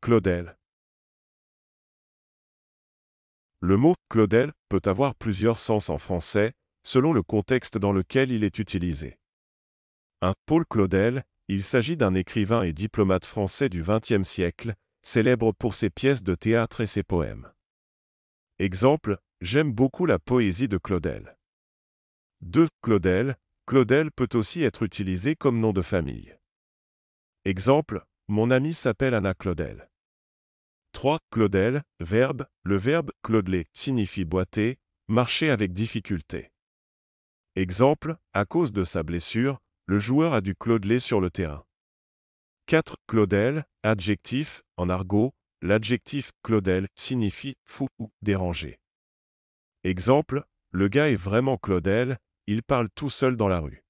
Claudel. Le mot Claudel peut avoir plusieurs sens en français, selon le contexte dans lequel il est utilisé. Un Paul Claudel, il s'agit d'un écrivain et diplomate français du XXe siècle, célèbre pour ses pièces de théâtre et ses poèmes. Exemple, j'aime beaucoup la poésie de Claudel. 2. Claudel, Claudel peut aussi être utilisé comme nom de famille. Exemple, mon ami s'appelle Anna Claudel. 3. Claudel, verbe, le verbe claudeler signifie boiter, marcher avec difficulté. Exemple, à cause de sa blessure, le joueur a dû claudeler sur le terrain. 4. Claudel, adjectif, en argot, l'adjectif Claudel signifie fou ou dérangé. Exemple, le gars est vraiment Claudel, il parle tout seul dans la rue.